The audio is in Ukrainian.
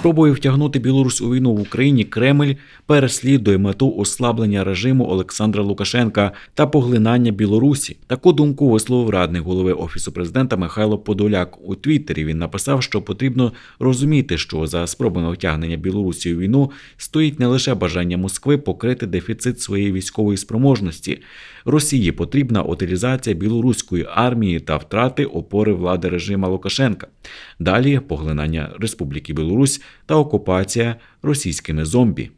Спробою втягнути Білорусь у війну в Україні Кремль переслідує мету ослаблення режиму Олександра Лукашенка та поглинання Білорусі. Таку думку висловив радник голови офісу президента Михайло Подоляк. У Твіттері він написав, що потрібно розуміти, що за спробами втягнення Білорусі у війну стоїть не лише бажання Москви покрити дефіцит своєї військової спроможності. Росії потрібна утилізація білоруської армії та втрати опори влади режима Лукашенка. Далі поглинання Республіки Білорусь та окупація російськими зомбі.